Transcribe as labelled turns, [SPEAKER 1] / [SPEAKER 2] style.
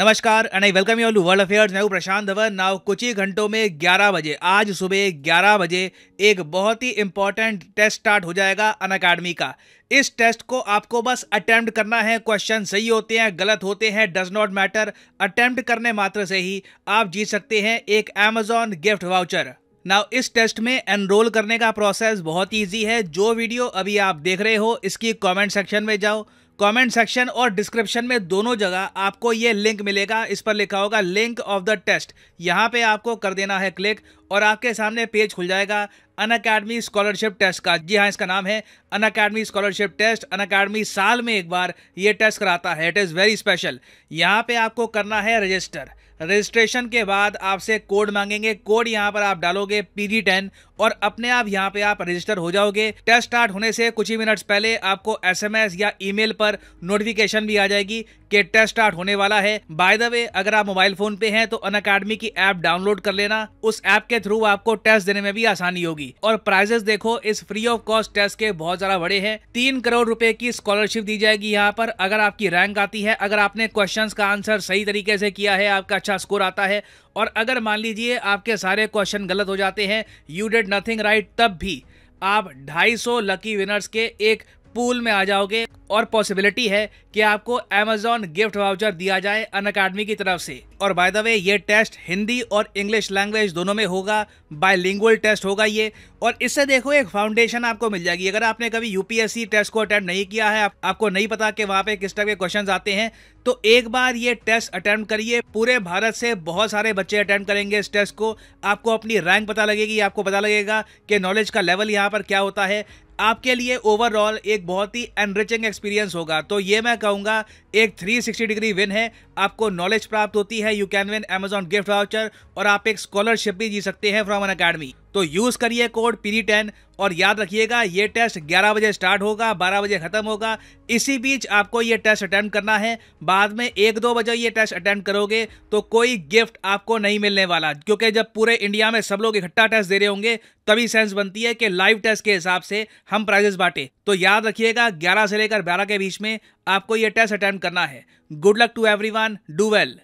[SPEAKER 1] नमस्कार and I welcome you to world affairs मैं हूं प्रशांत धवन नाउ कुछ ही घंटों में 11 बजे आज सुबह 11 बजे एक बहुत ही इंपॉर्टेंट टेस्ट स्टार्ट हो जाएगा अन अकाडमी का इस टेस्ट को आपको बस अटेम्प्ट करना है क्वेश्चन सही होते हैं गलत होते हैं डज नॉट मैटर अटेम्प्ट करने मात्र से ही आप जीत सकते हैं एक अमेजॉन गिफ्ट वाउचर नाउ इस टेस्ट में एनरोल करने का प्रोसेस बहुत ईजी है जो वीडियो अभी आप देख रहे हो इसकी कॉमेंट सेक्शन में जाओ कमेंट सेक्शन और डिस्क्रिप्शन में दोनों जगह आपको ये लिंक मिलेगा इस पर लिखा होगा लिंक ऑफ द टेस्ट यहाँ पे आपको कर देना है क्लिक और आपके सामने पेज खुल जाएगा अन अकेडमी स्कॉलरशिप टेस्ट का जी हाँ इसका नाम है Unacademy scholarship test Unacademy साल में एक बार ये टेस्ट कराता है इट इज़ वेरी स्पेशल यहाँ पे आपको करना है रजिस्टर रजिस्ट्रेशन के बाद आपसे कोड मांगेंगे कोड यहाँ पर आप डालोगे पी जी टेन और अपने आप यहाँ पे आप रजिस्टर हो जाओगे टेस्ट स्टार्ट होने से कुछ ही मिनट्स पहले आपको एसएमएस या ईमेल पर नोटिफिकेशन भी आ जाएगी के टेस्ट स्टार्ट होने वाला है बाय द वे अगर आप मोबाइल फोन पे हैं तो अन अकेडमी की ऐप डाउनलोड कर लेना उस ऐप के थ्रू आपको टेस्ट देने में भी आसानी होगी और प्राइजेस देखो इस फ्री ऑफ कॉस्ट टेस्ट के बहुत ज्यादा बड़े हैं तीन करोड़ रुपए की स्कॉलरशिप दी जाएगी यहाँ पर अगर आपकी रैंक आती है अगर आपने क्वेश्चन का आंसर सही तरीके से किया है आपका अच्छा स्कोर आता है और अगर मान लीजिए आपके सारे क्वेश्चन गलत हो जाते हैं यू डेड नथिंग राइट तब भी आप 250 लकी विनर्स के एक पूल में आ जाओगे और पॉसिबिलिटी है कि आपको अमेजोन गिफ्ट वाउचर दिया जाए अन अकाडमी की तरफ से और बाय द वे ये टेस्ट हिंदी और इंग्लिश लैंग्वेज दोनों में होगा बायलिंगुअल टेस्ट होगा ये और इससे देखो एक फाउंडेशन आपको मिल जाएगी अगर आपने कभी यूपीएससी टेस्ट को अटेंड नहीं किया है आप, आपको नहीं पता कि वहाँ पे किस टाइप के क्वेश्चन आते हैं तो एक बार ये टेस्ट अटैम्प्ट करिए पूरे भारत से बहुत सारे बच्चे अटेम्प्ट करेंगे इस टेस्ट को आपको अपनी रैंक पता लगेगी आपको पता लगेगा कि नॉलेज का लेवल यहाँ पर क्या होता है आपके लिए ओवरऑल एक बहुत ही एनरिचिंग एक्सपीरियंस होगा तो ये मैं कहूँगा एक 360 डिग्री विन है आपको नॉलेज प्राप्त होती है you can win Amazon gift voucher और आप एक स्कॉलरशिप भी जी सकते हैं फ्रॉम एन अकेडमी तो यूज़ करिए कोड पीरी टेन और याद रखिएगा ये टेस्ट 11 बजे स्टार्ट होगा 12 बजे ख़त्म होगा इसी बीच आपको ये टेस्ट अटैम्प्ट करना है बाद में एक दो बजे ये टेस्ट अटैम्प्ट करोगे तो कोई गिफ्ट आपको नहीं मिलने वाला क्योंकि जब पूरे इंडिया में सब लोग इकट्ठा टेस्ट दे रहे होंगे तभी सेंस बनती है कि लाइव टेस्ट के हिसाब से हम प्राइजेस बांटे तो याद रखिएगा ग्यारह से लेकर बारह के बीच में आपको ये टेस्ट अटेंड करना है good luck to every do well